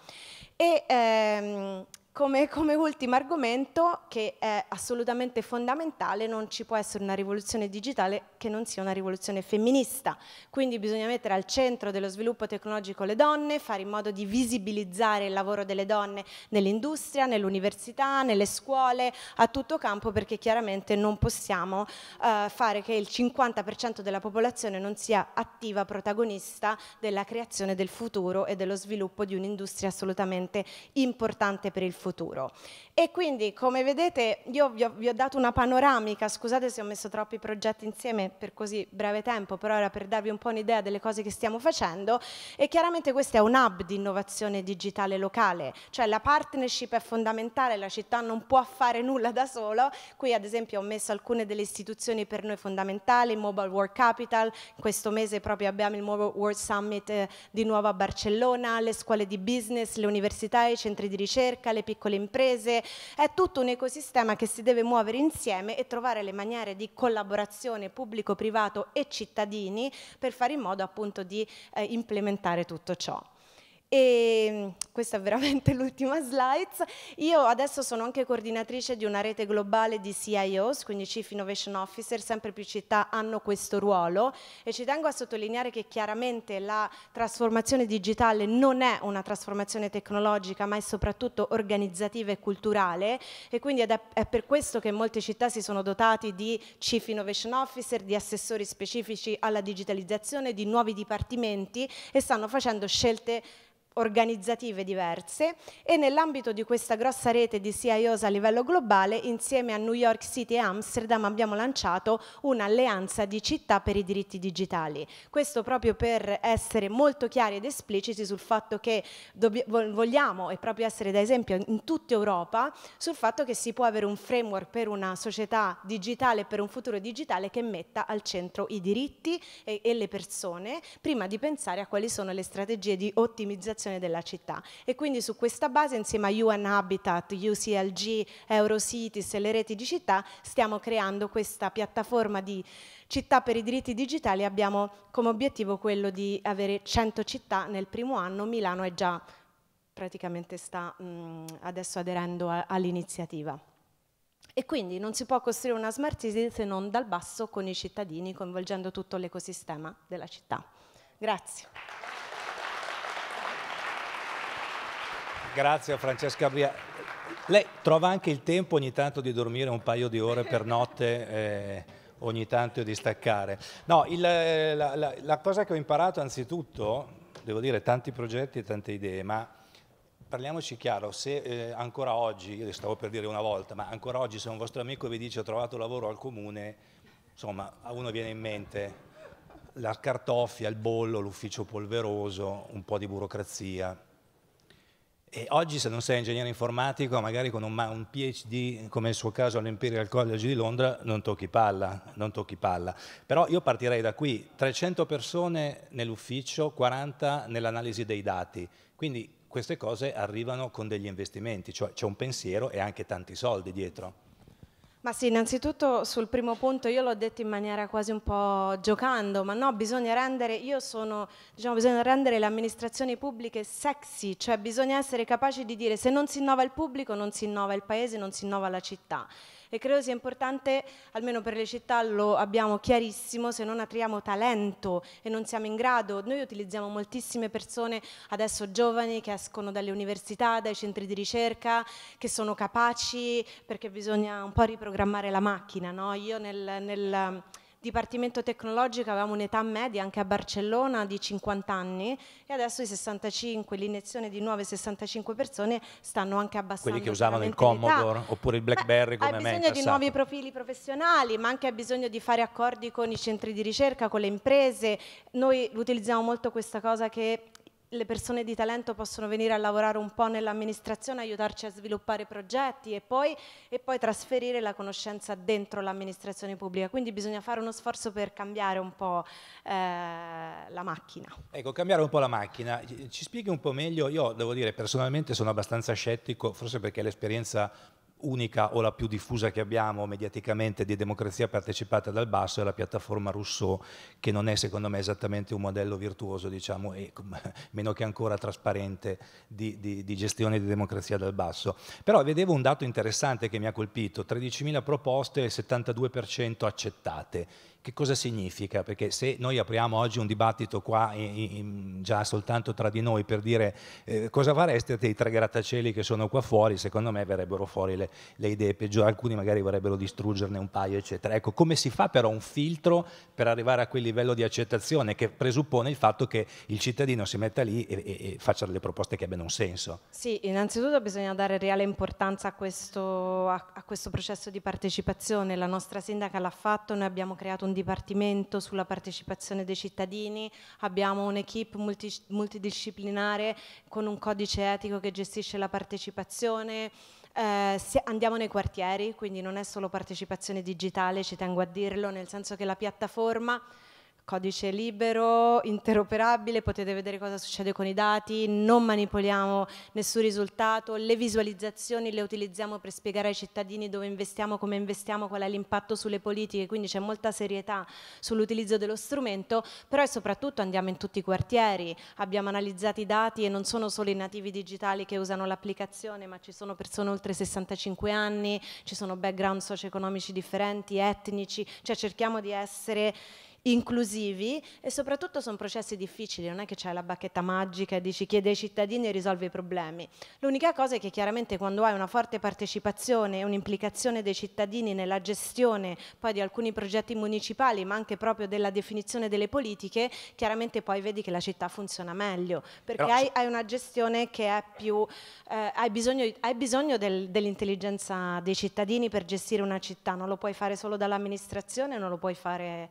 E, ehm, come, come, ultimo argomento, che è assolutamente fondamentale, non ci può essere una rivoluzione digitale che non sia una rivoluzione femminista. Quindi bisogna mettere al centro dello sviluppo tecnologico le donne, fare in modo di visibilizzare il lavoro delle donne nell'industria, nell'università, nelle scuole, a tutto campo, perché chiaramente non possiamo eh, fare che il 50% della popolazione non sia attiva protagonista della creazione del futuro e dello sviluppo di un'industria assolutamente importante per il futuro futuro. E quindi, come vedete, io vi ho, vi ho, dato una panoramica, scusate se ho messo troppi progetti insieme per così breve tempo, però era per darvi un po' un'idea delle cose che stiamo facendo e chiaramente questo è un hub di innovazione digitale locale, cioè la partnership è fondamentale, la città non può fare nulla da sola, qui ad esempio ho messo alcune delle istituzioni per noi fondamentali, Mobile World Capital, questo mese proprio abbiamo il Mobile World Summit eh, di nuovo a Barcellona, le scuole di business, le università, i centri di ricerca, le piccole piccole imprese, è tutto un ecosistema che si deve muovere insieme e trovare le maniere di collaborazione pubblico-privato e cittadini per fare in modo appunto di eh, implementare tutto ciò. E mm, questa è veramente l'ultima slide. Io adesso sono anche coordinatrice di una rete globale di CIOs, quindi Chief Innovation Officer, sempre più città hanno questo ruolo e ci tengo a sottolineare che chiaramente la trasformazione digitale non è una trasformazione tecnologica, ma è soprattutto organizzativa e culturale e quindi è per questo che molte città si sono dotati di Chief Innovation Officer, di assessori specifici alla digitalizzazione, di nuovi dipartimenti e stanno facendo scelte organizzative diverse e nell'ambito di questa grossa rete di CIOs a livello globale insieme a New York City e Amsterdam abbiamo lanciato un'alleanza di città per i diritti digitali. Questo proprio per essere molto chiari ed espliciti sul fatto che vogliamo e proprio essere da esempio in tutta Europa sul fatto che si può avere un framework per una società digitale, per un futuro digitale che metta al centro i diritti e, e le persone prima di pensare a quali sono le strategie di ottimizzazione rigenerazione della città. E quindi su questa base, insieme a UN Habitat, UCLG, Eurocities e le reti di città, stiamo creando questa piattaforma di città per i diritti digitali. Abbiamo come obiettivo quello di avere 100 città nel primo anno, Milano è già praticamente sta mh, adesso aderendo all'iniziativa. E quindi non si può costruire una smart city se non dal basso con i cittadini, coinvolgendo tutto l'ecosistema della città. Grazie. Grazie a Francesca Bria. Lei trova anche il tempo ogni tanto di dormire un paio di ore per notte? Eh, ogni tanto di staccare. No, il, eh, la, la, la cosa che ho imparato anzitutto, devo dire, tanti progetti e tante idee, ma parliamoci chiaro, se eh, ancora oggi, io stavo per dire una volta, ma ancora oggi se un vostro amico vi dice ho trovato lavoro al comune, insomma, a uno viene in mente la cartoffia, il bollo, l'ufficio polveroso, un po' di burocrazia, e oggi se non sei ingegnere informatico, magari con un, un PhD, come nel suo caso all'Imperial College di Londra, non tocchi, palla, non tocchi palla. Però io partirei da qui, 300 persone nell'ufficio, 40 nell'analisi dei dati. Quindi queste cose arrivano con degli investimenti, cioè c'è un pensiero e anche tanti soldi dietro. Ma sì, innanzitutto sul primo punto io l'ho detto in maniera quasi un po' giocando, ma no, bisogna rendere, io sono, diciamo, bisogna rendere le amministrazioni pubbliche sexy, cioè bisogna essere capaci di dire se non si innova il pubblico non si innova il paese, non si innova la città e credo sia importante, almeno per le città lo abbiamo chiarissimo, se non attriamo talento e non siamo in grado, noi utilizziamo moltissime persone adesso giovani che escono dalle università, dai centri di ricerca, che sono capaci perché bisogna un po' riprogrammare la macchina, no? Io nel, nel Dipartimento Tecnologico avevamo un'età media anche a Barcellona di 50 anni e adesso i 65, l'iniezione di nuove 65 persone stanno anche abbassando. Quelli che usavano il Commodore oppure il Blackberry Beh, come me. Ha bisogno me, di nuovi profili professionali ma anche ha bisogno di fare accordi con i centri di ricerca, con le imprese. Noi utilizziamo molto questa cosa che le persone di talento possono venire a lavorare un po' nell'amministrazione, aiutarci a sviluppare progetti e poi, e poi trasferire la conoscenza dentro l'amministrazione pubblica. Quindi bisogna fare uno sforzo per cambiare un po' eh, la macchina. Ecco, cambiare un po' la macchina. Ci spieghi un po' meglio? Io devo dire, personalmente sono abbastanza scettico, forse perché l'esperienza unica o la più diffusa che abbiamo mediaticamente di democrazia partecipata dal basso è la piattaforma Rousseau, che non è secondo me esattamente un modello virtuoso, diciamo, e meno che ancora trasparente di, di, di gestione di democrazia dal basso. Però vedevo un dato interessante che mi ha colpito, 13.000 proposte e il 72% accettate che cosa significa? Perché se noi apriamo oggi un dibattito qua in, in, già soltanto tra di noi per dire eh, cosa fareste dei tre grattacieli che sono qua fuori, secondo me verrebbero fuori le, le idee peggiori, alcuni magari vorrebbero distruggerne un paio, eccetera. Ecco, come si fa però un filtro per arrivare a quel livello di accettazione che presuppone il fatto che il cittadino si metta lì e, e, e faccia delle proposte che abbiano un senso? Sì, innanzitutto bisogna dare reale importanza a questo, a, a questo processo di partecipazione. La nostra sindaca l'ha fatto, noi abbiamo creato un dipartimento sulla partecipazione dei cittadini, abbiamo un'equipe multi, multidisciplinare con un codice etico che gestisce la partecipazione, eh, andiamo nei quartieri, quindi non è solo partecipazione digitale, ci tengo a dirlo, nel senso che la piattaforma codice libero, interoperabile, potete vedere cosa succede con i dati, non manipoliamo nessun risultato, le visualizzazioni le utilizziamo per spiegare ai cittadini dove investiamo, come investiamo, qual è l'impatto sulle politiche, quindi c'è molta serietà sull'utilizzo dello strumento, però e soprattutto andiamo in tutti i quartieri, abbiamo analizzato i dati e non sono solo i nativi digitali che usano l'applicazione, ma ci sono persone oltre 65 anni, ci sono background socio-economici differenti, etnici, cioè cerchiamo di essere inclusivi e soprattutto sono processi difficili, non è che c'è la bacchetta magica e dici chiede ai cittadini e risolve i problemi. L'unica cosa è che chiaramente quando hai una forte partecipazione e un'implicazione dei cittadini nella gestione poi di alcuni progetti municipali, ma anche proprio della definizione delle politiche, chiaramente poi vedi che la città funziona meglio, perché hai, hai, una gestione che è più, eh, hai bisogno, hai bisogno del, dell'intelligenza dei cittadini per gestire una città, non lo puoi fare solo dall'amministrazione, non lo puoi fare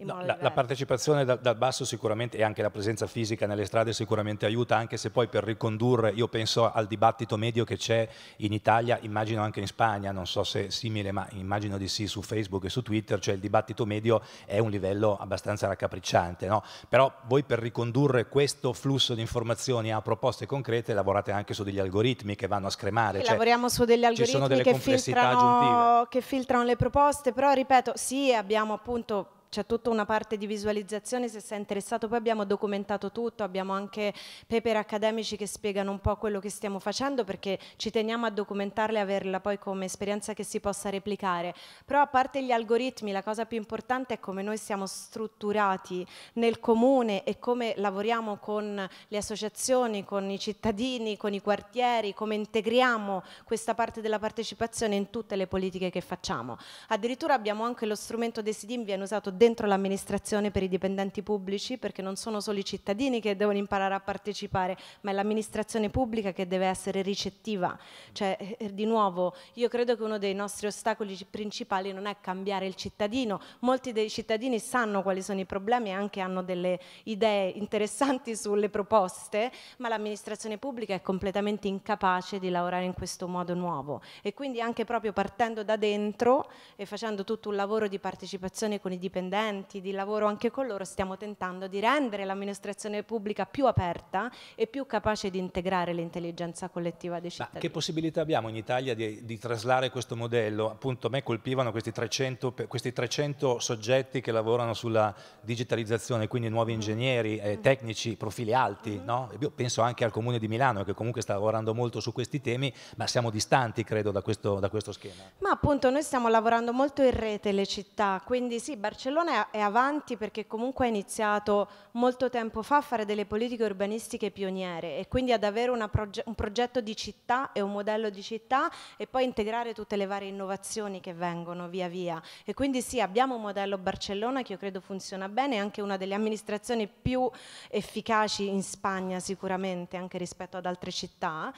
No, la, la, partecipazione dal, dal, basso sicuramente e anche la presenza fisica nelle strade sicuramente aiuta, anche se poi per ricondurre, io penso al dibattito medio che c'è in Italia, immagino anche in Spagna, non so se è simile, ma immagino di sì su Facebook e su Twitter, cioè il dibattito medio è un livello abbastanza raccapricciante, no? però voi per ricondurre questo flusso di informazioni a proposte concrete lavorate anche su degli algoritmi che vanno a scremare. cioè, lavoriamo su degli algoritmi che filtrano, che filtrano le proposte, però ripeto, sì, abbiamo appunto c'è tutta una parte di visualizzazione se sei interessato, poi abbiamo documentato tutto, abbiamo anche paper accademici che spiegano un po' quello che stiamo facendo perché ci teniamo a documentarle e averla poi come esperienza che si possa replicare, però a parte gli algoritmi la cosa più importante è come noi siamo strutturati nel comune e come lavoriamo con le associazioni, con i cittadini, con i quartieri, come integriamo questa parte della partecipazione in tutte le politiche che facciamo. Addirittura abbiamo anche lo strumento dei SIDIM, viene usato dentro l'amministrazione per i dipendenti pubblici perché non sono solo i cittadini che devono imparare a partecipare, ma è l'amministrazione pubblica che deve essere ricettiva. Cioè, eh, eh, di nuovo, io credo che uno dei nostri ostacoli principali non è cambiare il cittadino. Molti dei cittadini sanno quali sono i problemi e anche hanno delle idee interessanti sulle proposte, ma l'amministrazione pubblica è completamente incapace di lavorare in questo modo nuovo. E quindi anche proprio partendo da dentro e facendo tutto un lavoro di partecipazione con i dipendenti dipendenti, di lavoro, anche con loro stiamo tentando di rendere l'amministrazione pubblica più aperta e più capace di integrare l'intelligenza collettiva dei cittadini. Ma che possibilità abbiamo in Italia di, di traslare questo modello? Appunto a me colpivano questi 300, questi 300 soggetti che lavorano sulla digitalizzazione, quindi nuovi mm. ingegneri, eh, tecnici, profili alti, mm. no? Io penso anche al Comune di Milano che comunque sta lavorando molto su questi temi, ma siamo distanti credo da questo, da questo schema. Ma appunto noi stiamo lavorando molto in rete le città, quindi sì, Barcellona Barcellona è avanti perché comunque ha iniziato molto tempo fa a fare delle politiche urbanistiche pioniere e quindi ad avere proge un progetto di città e un modello di città e poi integrare tutte le varie innovazioni che vengono via via. E quindi sì, abbiamo un modello Barcellona che io credo funziona bene, è anche una delle amministrazioni più efficaci in Spagna sicuramente, anche rispetto ad altre città.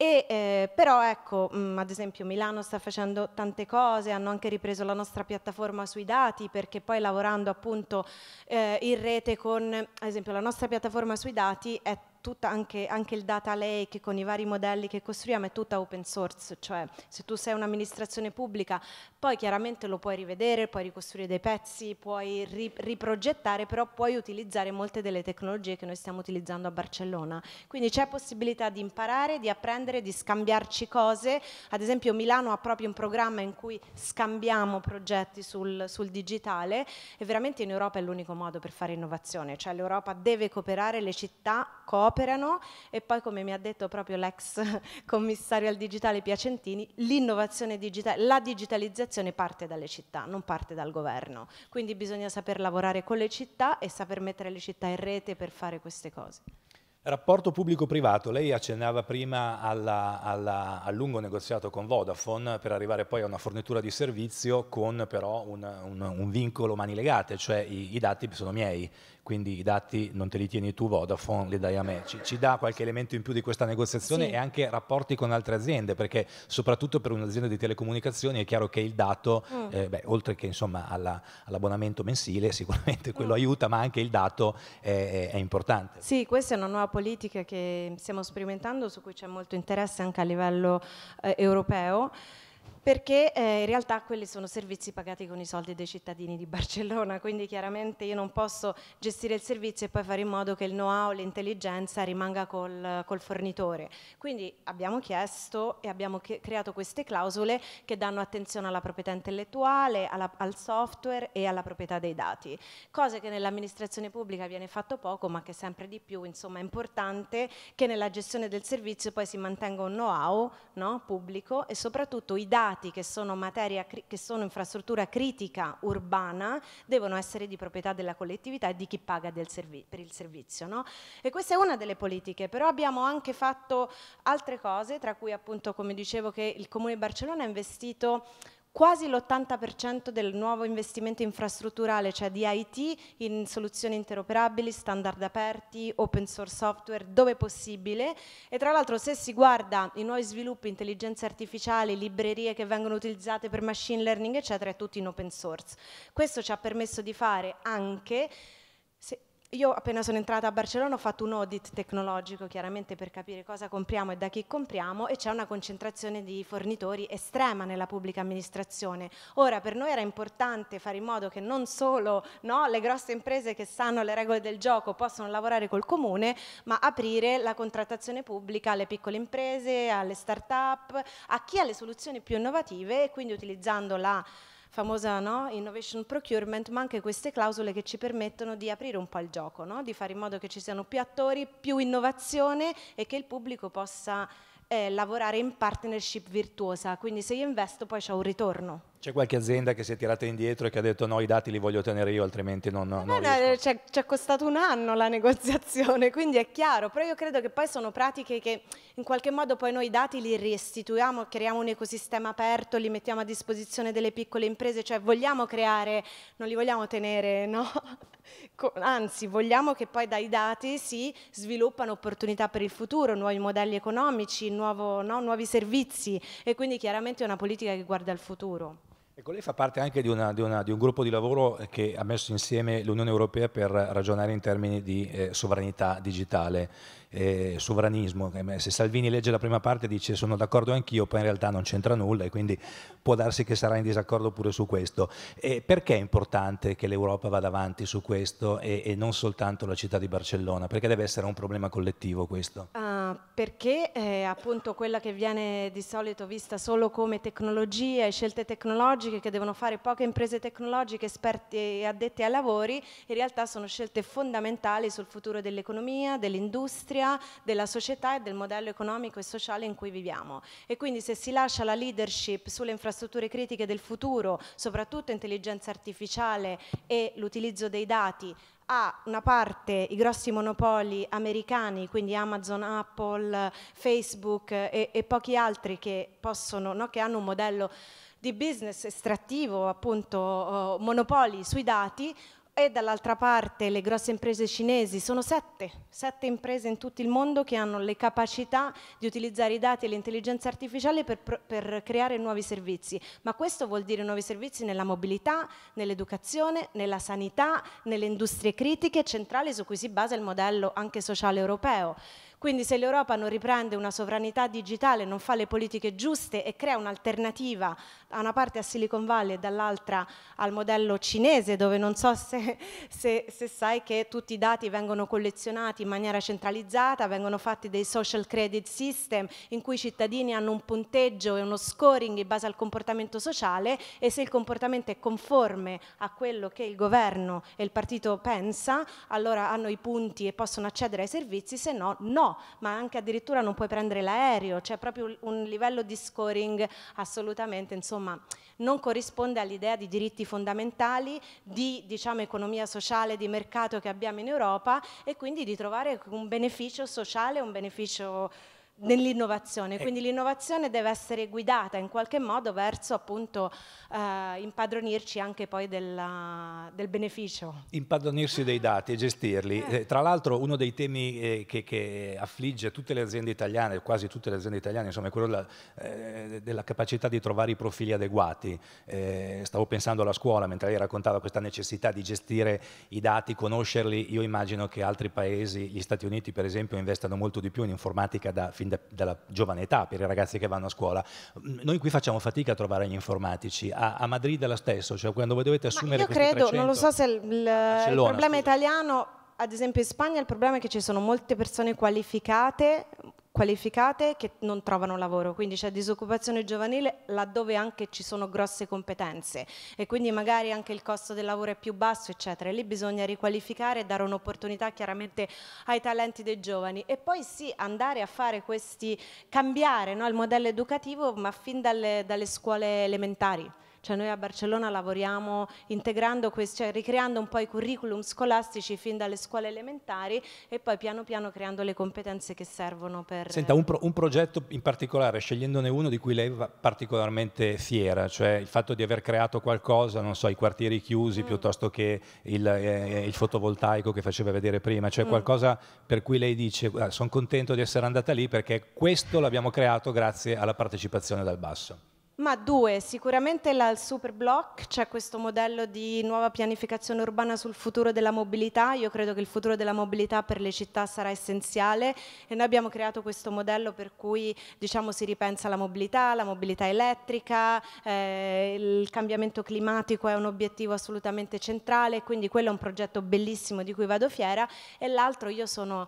E, eh, però ecco, mh, mm, ad esempio Milano sta facendo tante cose, hanno anche ripreso la nostra piattaforma sui dati perché poi lavorando appunto eh, in rete con, ad esempio la nostra piattaforma sui dati è tutta anche, anche, il data lake con i vari modelli che costruiamo è tutta open source, cioè se tu sei un'amministrazione pubblica poi chiaramente lo puoi rivedere, puoi ricostruire dei pezzi, puoi ri, riprogettare, però puoi utilizzare molte delle tecnologie che noi stiamo utilizzando a Barcellona. Quindi c'è possibilità di imparare, di apprendere, di scambiarci cose, ad esempio Milano ha proprio un programma in cui scambiamo progetti sul, sul digitale e veramente in Europa è l'unico modo per fare innovazione, cioè l'Europa deve cooperare, le città cooperano, operano e poi come mi ha detto proprio l'ex commissario al digitale Piacentini, l'innovazione digitale, la digitalizzazione parte dalle città, non parte dal governo, quindi bisogna saper lavorare con le città e saper mettere le città in rete per fare queste cose. Rapporto pubblico-privato, lei accennava prima alla, alla, al lungo negoziato con Vodafone per arrivare poi a una fornitura di servizio con però un, un, un vincolo mani legate, cioè i, i, dati sono miei, quindi i dati non te li tieni tu Vodafone, li dai a me. Ci, ci dà qualche elemento in più di questa negoziazione sì. e anche rapporti con altre aziende, perché soprattutto per un'azienda di telecomunicazioni è chiaro che il dato, mm. eh, beh, oltre che insomma, alla, all'abbonamento mensile, sicuramente quello mm. aiuta, ma anche il dato è, è, è importante. Sì, questa è una nuova politica che stiamo sperimentando, su cui c'è molto interesse anche a livello eh, europeo, perché eh, in realtà quelli sono servizi pagati con i soldi dei cittadini di Barcellona, quindi chiaramente io non posso gestire il servizio e poi fare in modo che il know-how, l'intelligenza rimanga col, col, fornitore. Quindi abbiamo chiesto e abbiamo creato queste clausole che danno attenzione alla proprietà intellettuale, alla, al software e alla proprietà dei dati, cose che nell'amministrazione pubblica viene fatto poco ma che sempre di più insomma, è importante che nella gestione del servizio poi si mantenga un know-how no, pubblico e soprattutto i dati dati che sono, materia, che sono infrastruttura critica urbana devono essere di proprietà della collettività e di chi paga per il servizio. No? E questa è una delle politiche, però abbiamo anche fatto altre cose, tra cui appunto come dicevo che il Comune di Barcellona ha investito quasi l'80% del nuovo investimento infrastrutturale, cioè di IT, in soluzioni interoperabili, standard aperti, open source software, dove possibile. E tra l'altro se si guarda i nuovi sviluppi, intelligenze artificiali, librerie che vengono utilizzate per machine learning, eccetera, è tutto in open source. Questo ci ha permesso di fare anche... Se, io appena sono entrata a Barcellona ho fatto un audit tecnologico chiaramente per capire cosa compriamo e da chi compriamo e c'è una concentrazione di fornitori estrema nella pubblica amministrazione. Ora per noi era importante fare in modo che non solo no, le grosse imprese che sanno le regole del gioco possano lavorare col comune, ma aprire la contrattazione pubblica alle piccole imprese, alle start-up, a chi ha le soluzioni più innovative e quindi utilizzando la famosa no? innovation procurement, ma anche queste clausole che ci permettono di aprire un po' il gioco, no? di fare in modo che ci siano più attori, più innovazione e che il pubblico possa eh, lavorare in partnership virtuosa. Quindi se io investo poi c'è un ritorno. C'è qualche azienda che si è tirata indietro e che ha detto no, i dati li voglio tenere io, altrimenti non, no, eh non riesco. Ci è costato un anno la negoziazione, quindi è chiaro, però io credo che poi sono pratiche che in qualche modo poi noi i dati li restituiamo, creiamo un ecosistema aperto, li mettiamo a disposizione delle piccole imprese, cioè vogliamo creare, non li vogliamo tenere, no? Anzi, vogliamo che poi dai dati si sviluppano opportunità per il futuro, nuovi modelli economici, nuovo, no? nuovi servizi e quindi chiaramente è una politica che guarda al futuro. Ecco, lei fa parte anche di, una, di, una, di, un gruppo di lavoro eh, che ha messo insieme l'Unione Europea per ragionare in termini di eh, sovranità digitale, eh, sovranismo. Eh, se Salvini legge la prima parte dice sono d'accordo anch'io, poi in realtà non c'entra nulla e quindi può darsi che sarà in disaccordo pure su questo. E perché è importante che l'Europa vada avanti su questo e, e, non soltanto la città di Barcellona? Perché deve essere un problema collettivo questo? Uh perché eh, appunto quella che viene di solito vista solo come tecnologia e scelte tecnologiche che devono fare poche imprese tecnologiche, esperti e addetti ai lavori, in realtà sono scelte fondamentali sul futuro dell'economia, dell'industria, della società e del modello economico e sociale in cui viviamo. E quindi se si lascia la leadership sulle infrastrutture critiche del futuro, soprattutto intelligenza artificiale e l'utilizzo dei dati, ha una parte, i grossi monopoli americani, quindi Amazon, Apple, Facebook e, e pochi altri che, possono, no, che hanno un modello di business estrattivo, appunto oh, monopoli sui dati, e dall'altra parte le grosse imprese cinesi, sono sette, sette imprese in tutto il mondo che hanno le capacità di utilizzare i dati e l'intelligenza artificiale per, per creare nuovi servizi, ma questo vuol dire nuovi servizi nella mobilità, nell'educazione, nella sanità, nelle industrie critiche centrali su cui si basa il modello anche sociale europeo. Quindi se l'Europa non riprende una sovranità digitale, non fa le politiche giuste e crea un'alternativa da una parte a Silicon Valley e dall'altra al modello cinese dove non so se, se, se sai che tutti i dati vengono collezionati in maniera centralizzata, vengono fatti dei social credit system in cui i cittadini hanno un punteggio e uno scoring in base al comportamento sociale e se il comportamento è conforme a quello che il governo e il partito pensa, allora hanno i punti e possono accedere ai servizi, se no no, ma anche addirittura non puoi prendere l'aereo, c'è proprio un livello di scoring assolutamente insomma, insomma non corrisponde all'idea di diritti fondamentali, di diciamo, economia sociale, di mercato che abbiamo in Europa e quindi di trovare un beneficio sociale, un beneficio nell'innovazione, eh. quindi l'innovazione deve essere guidata in qualche modo verso appunto eh, impadronirci anche poi della, del beneficio. Impadronirsi dei dati e gestirli. Eh. eh tra l'altro uno dei temi eh, che, che, affligge tutte le aziende italiane, quasi tutte le aziende italiane, insomma è quello della, della capacità di trovare i profili adeguati. stavo pensando alla scuola mentre lei raccontava questa necessità di gestire i dati, conoscerli. Io immagino che altri paesi, gli Stati Uniti per esempio, investano molto di più in informatica da finanziare fin da, dalla giovane età per i ragazzi che vanno a scuola. Mm, noi qui facciamo fatica a trovare gli informatici, a, a Madrid è lo stesso, cioè quando voi dovete assumere... Ma io credo, 300, non lo so se il, il, il problema scusa. italiano ad esempio in Spagna il problema è che ci sono molte persone qualificate, qualificate che non trovano lavoro, quindi c'è disoccupazione giovanile laddove anche ci sono grosse competenze e quindi magari anche il costo del lavoro è più basso eccetera, lì bisogna riqualificare e dare un'opportunità chiaramente ai talenti dei giovani e poi sì andare a fare questi, cambiare no, il modello educativo ma fin dalle, dalle scuole elementari. Cioè noi a Barcellona lavoriamo integrando questi, cioè ricreando un po' i curriculum scolastici fin dalle scuole elementari e poi piano piano creando le competenze che servono per... Senta, un, pro, un progetto in particolare, scegliendone uno di cui lei va particolarmente fiera, cioè il fatto di aver creato qualcosa, non so, i quartieri chiusi mm. piuttosto che il, eh, il, fotovoltaico che faceva vedere prima, cioè mm. qualcosa per cui lei dice sono contento di essere andata lì perché questo l'abbiamo creato grazie alla partecipazione dal basso. Ma due, sicuramente al Superblock c'è questo modello di nuova pianificazione urbana sul futuro della mobilità, io credo che il futuro della mobilità per le città sarà essenziale e noi abbiamo creato questo modello per cui diciamo, si ripensa alla mobilità, la mobilità elettrica, eh, il cambiamento climatico è un obiettivo assolutamente centrale, quindi quello è un progetto bellissimo di cui vado fiera e l'altro io sono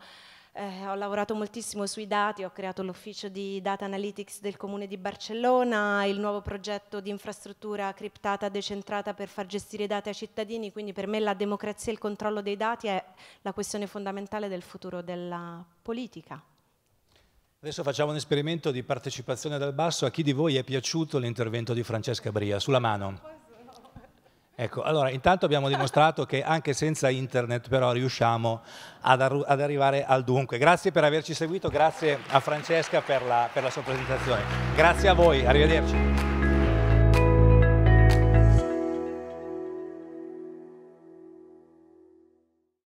eh, ho lavorato moltissimo sui dati, ho creato l'ufficio di Data Analytics del Comune di Barcellona, il nuovo progetto di infrastruttura criptata decentrata per far gestire i dati ai cittadini, quindi per me la democrazia e il controllo dei dati è la questione fondamentale del futuro della politica. Adesso facciamo un esperimento di partecipazione dal basso. A chi di voi è piaciuto l'intervento di Francesca Bria? Sulla mano. Ecco, allora intanto abbiamo dimostrato che anche senza internet però riusciamo ad, arru- ad, arrivare al dunque. Grazie per averci seguito, grazie a Francesca per la, per la sua presentazione. Grazie a voi, arrivederci.